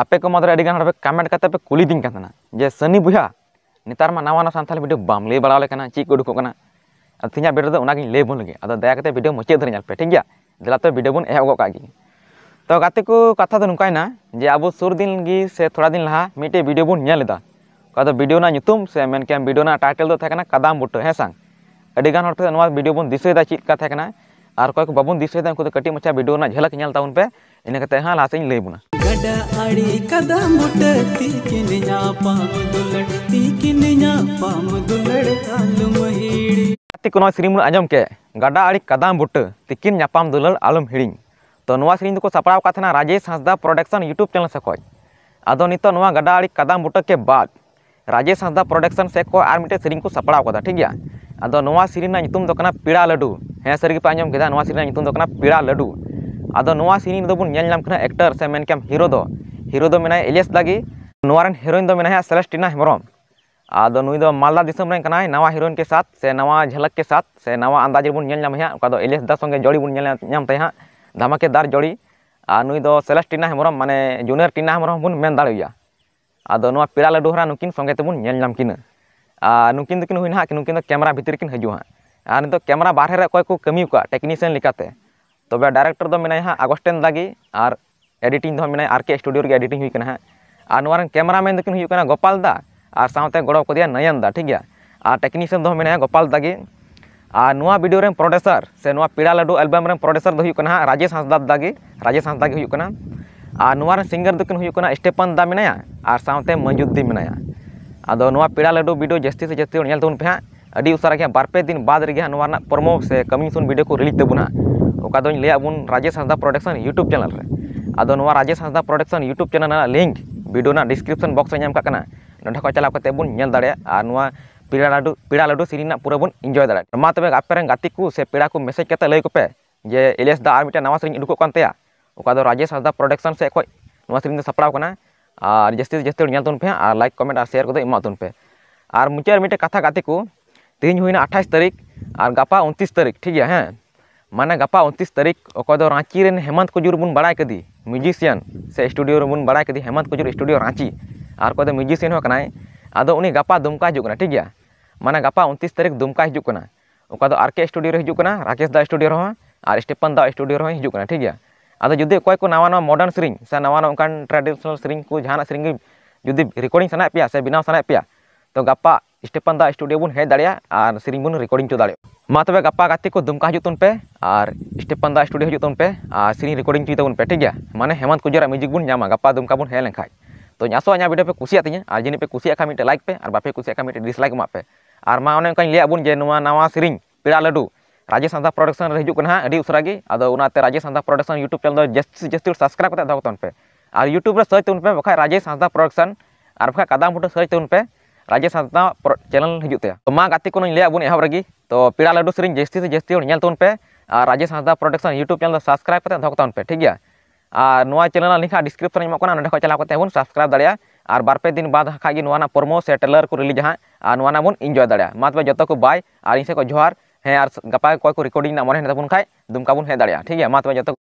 आपे को मदद कमेंट करते पे कुली दिन कुलीदी जे सनी बुहा नेतार मा नवा सान भिडियो बाम लै बड़ा चीज को उड़ूक तीन भिडियो तो उन्हें लै बन लगे अब दया भिडियो मुचाद धरी पे ठीक है दिला तो भिडियो बन एहगोक तो गति को कथा तो नौकायना जे अब सुर दिन से थोड़ा दिन लहा मिट्टे भिडियो बनल भिडियो से मन भिडियो टाइटल तो कदम बुटो है सांग अगन भिडियो बन दिसा चीज और कोई को बाबन दिसा उनको तो कटी मचा भिडियो झलक नलता पे इनका हाँ लहा लैबना ಅಡ ಅಡಿ ಕದ ಮುಟ ತೀಕಿನ ಪಾಮ ದುಲಡ ತೀಕಿನ ಪಾಮ ದುಲಡ ಅಲುಮ ಹಿಡಿ ᱛᱤᱠᱚ ᱱᱚᱣᱟ ᱥᱮᱨᱮᱧ ᱵᱚᱱ ᱟᱸᱡᱚᱢ ᱠᱮ ᱜᱟᱰᱟ ᱟᱲᱤ ᱠᱟᱫᱟᱢ ᱵᱩᱴᱟᱹ ᱛᱤᱠᱤᱱ ᱧᱟᱯᱟᱢ ᱫᱩᱞᱟᱹᱲ ᱟᱞᱚᱢ ᱦᱤᱲᱤᱧ ᱛᱚ ᱱᱚᱣᱟ ᱥᱮᱨᱮᱧ ᱫᱚᱠᱚ ᱥᱟᱯᱲᱟᱣ ᱟᱠᱟᱫ ᱛᱟᱦᱮᱱᱟ Rajesh Hansda production YouTube channel ᱥᱮᱫ ᱠᱷᱚᱱ ᱟᱫᱚ ᱱᱤᱛᱚᱜ ᱱᱚᱣᱟ ᱜᱟᱰᱟ ᱟᱲᱤ ᱠᱟᱫᱟᱢ ᱵᱩᱴᱟᱹ ᱠᱮ ᱵᱟᱫ ᱨᱟᱡᱮᱥ ᱦᱟᱸᱥᱫᱟ ᱯᱨᱚᱰᱟᱠᱥᱚᱱ ᱥᱮᱫ ᱠᱷᱚᱱ ᱟᱨ ᱢᱤᱫᱴᱮᱱ ᱥᱮᱨᱮᱧ ᱠᱚ ᱥᱟᱯᱲᱟᱣ ᱟᱠᱟᱫᱟ ᱴᱷᱤᱠ ᱜᱮᱭᱟ ᱟᱫᱚ ᱱᱚᱣᱟ ᱥᱮᱨᱮᱧ ᱨᱮᱱᱟᱜ ᱧᱩᱛᱩᱢ ᱫᱚ ᱠᱟᱱᱟ ᱯᱮᱲᱟ ᱞᱟᱹᱰᱩ ᱦᱮᱸ ᱥᱟᱹᱨᱤ ᱜᱮᱯᱮ ᱟᱸᱡᱚᱢ ᱠᱮᱫᱟ ᱱᱚᱣᱟ ᱥᱮᱨᱮᱧ ᱨᱮᱱᱟᱜ ᱧᱩᱛᱩᱢ ᱫᱚ ᱠᱟᱱᱟ ᱯᱮᱲᱟ ᱞᱟᱹᱰᱩ सीन बनाम एक्टर से मैं हिरो दो। हिरो दो में एलियस दागी हिरोन दो मैं हेम्रम अब नुद मालदा दिसम नवा हिरोन के साथ से नवा झलक के साथ से नवा अंदाजे बनाम एलियस दा संगे जड़ी बनते हाँ धमाकेदार जड़ी और नुद सेलेस्टिना हेम्रम मैंने जूनियर टीना हेम्रम बन दाड़ा पेड़ लाडू हरा नुकिन संगे तेबाम नुकिन दिन हाँ नुकिन कैमरा भितर कि हजू हाँ और नीत कैमरा बारहे कमी टेक्नीशियन तब डायरेक्टर दो मैं हाँ अगस्टेन दागी और एडिटिंग दो मेना आर के स्टूडियो के एडिटिंग हुई है और कैमरामैन दिन होना गोपाल दा और साथ गड़ो को नयन दा ठीक है और टेक्नीशियन दो हाँ, गोपाल दागे और नुआ वीडियो रे प्रोड्यूसर से ना पीड़ा लाडू एलबम प्रोड्यूसर तो हुई हाँ, राजेश हंसदा दागे राजेश हंसदा और सिंगर दिन होना स्टेपन दा मेना और हाँ, साथ मंजुद्दी मेना अब नुआ पीड़ा लाडू वीडियो जस्ती से जस्ती तो पे हाँ अभी उसारा बारपे दिन बाद प्रमो से कमिंग सून वीडियो को रिलीज तबना ᱚᱠᱟ ᱫᱚᱧ ᱞᱟᱹᱭᱟ ᱵᱚᱱ Rajesh Hansda production YouTube channel ᱨᱮ ᱟᱫᱚ ᱱᱚᱣᱟ Rajesh Hansda production YouTube channel ᱨᱮᱱᱟᱜ ᱞᱤᱝᱠ ᱵᱷᱤᱰᱤᱭᱳ ᱨᱮᱱᱟᱜ ᱰᱤᱥᱠᱨᱤᱯᱥᱚᱱ ᱵᱚᱠᱥ ᱨᱮ ᱧᱟᱢ ᱠᱟᱜ ᱠᱟᱱᱟ ᱱᱚᱸᱰᱮ ᱠᱷᱚᱱ ᱪᱟᱞᱟᱣ ᱠᱟᱛᱮ ᱵᱚᱱ ᱧᱮᱞ ᱫᱟᱲᱮᱭᱟᱜᱼᱟ ᱟᱨ ᱱᱚᱣᱟ ᱯᱮᱲᱟ ᱞᱟᱹᱰᱩ ᱯᱮᱲᱟ ᱞᱟᱹᱰᱩ ᱥᱮᱨᱮᱧ ᱨᱮᱱᱟᱜ ᱯᱩᱨᱟᱹ ᱵᱚᱱ ᱮᱱᱡᱚᱭ ᱫᱟᱲᱮᱭᱟᱜᱼᱟ ᱢᱟ ᱛᱚᱵᱮ ᱟᱯᱮᱨᱮᱱ ᱜᱟᱛᱮ ᱠᱚ ᱥᱮ ᱯᱮᱲᱟ ᱠᱚ ᱢᱮᱥᱮᱡᱽ ᱠᱟᱛᱮ ᱞᱟᱹᱭ ᱠᱚᱯᱮ ᱡᱮ ᱮᱞᱮᱥ ᱫᱟ ᱟᱨ ᱢᱤᱫᱴᱮᱱ ᱱᱟᱣᱟ ᱥᱮᱨᱮᱧ ᱩᱰᱩᱠᱚᱜ ᱠᱟᱱ ᱛᱟᱭᱟ ᱚᱠᱟ ᱫᱚ ᱨᱟᱡᱮᱥ ᱦᱟᱸᱥᱫᱟ ᱯᱨᱚᱰᱟᱠᱥᱚᱱ ᱥᱮᱫ ᱠᱷᱚᱱ ᱱᱚᱣᱟ ᱥᱮᱨᱮᱧ ᱫᱚ ᱥᱟᱯᱲᱟᱣ ᱠᱟᱱᱟ ᱟᱨ ᱡᱟᱹᱥᱛᱤ ᱡᱟᱹᱥᱛᱤ ᱧᱮᱞ ᱛᱟᱵᱚᱱ ᱯᱮ ᱟᱨ ᱞᱟᱭᱤᱠ ᱠᱚᱢᱮᱱᱴ ᱟᱨ ᱥᱮᱭᱟᱨ ᱠᱚᱫᱚ ᱮᱢᱟ ᱛᱟᱵᱚᱱ ᱯᱮ ᱟᱨ ᱢᱩᱪᱟᱹᱫ ᱨᱮ ᱢᱤᱫᱴᱮᱱ ᱠᱟᱛᱷᱟ ᱜᱟᱛᱮ ᱠᱚ ᱛᱮᱦᱮᱧ ᱦᱩᱭᱱᱟ ᱟᱴᱷᱟᱥ ᱛᱟᱹᱨᱤᱠᱷ ᱟᱨ ᱜᱟᱯᱟ ᱩᱱᱛᱨᱤᱥ ᱛᱟᱹᱨᱤᱠᱷ ᱴᱷᱤᱠ ᱜᱮᱭᱟ ᱦᱮᱸ माने गपा उनतीस तारीख अको रांची रे हेमंत कुजूर बुन बड़ा कदि म्यूजिशियन से स्टूडियो बन बड़ा कदि हेमंत कुजूर स्टूडियो रांची और को म्यूजिशियन हो अदी गपा दुमका हजार ठीक है माने गपा उनतीस तारीख दुमका हजूना उको आरके स्टूडियो हजूना राकेश दा स्टूडियो और स्टेपन दा स्टूडियो हजूना ठीक है अब जुदी अको को नवा नवा मॉडर्न सेरी से नवा नवा ट्रेडिशनल सेरी को जहां सेरी जुदी रिकॉर्डिंग सना पे बनाव सना पे तो गपा स्टेपन दा स्टूडियो बन हे दर सेरी बन रेकर्डिंग चो दाड़े माँ तब गपाते दुमका हजुन पे और स्टेपन दा स्टूडियो हजुन पे और सेरी रेकर्डिंग चुता पे ठीक है मैंने हेमंत कुजर म्यूजिक बन गपा दुमका बन हेले तो आसोजा वीडियो पे कुछ और जिन पे कुछ मिट्टे लाइक पे और बापे कुछ डिसलैक पे और माँ उन्हें लिया बन जो नवा सेरी पेड़ा लाडू राजेश हाँ प्रोडक्शन हजू ना उसरागे अदे राजेश हाँ प्रोडक्शन यूट्यूब चैनल जस्ती सब्सक्राइब कर दौन पे और यूट्यूब सर्च तुम पे बखा राजेश हाँ प्रोडक्शन और बखा कदम फुटो सर्च तुम पे राज्य सांता चैनल हजू तेती कोई लिया अबून एहबी तो पीड़ा लाडू से जस्ती से जस्ती पे और राज्य सांता प्रोटेक्शन यूट्यूब चैनल सब्सक्राइब करते दौकान पे ठीक है और चैनल लिखा डिस्क्रिप्शन ना चला सब्सक्राइब दाया और बारपे दिन बाद खाना प्रोमो से ट्रेलर को रिलीज हाँ बन इंजय दाया तब जो को बार इनसे को जोहार हाँ और गपा को रिकॉर्डिंग मन हेन बन खा दुमका बन हे दाया ठीक है मा तब जो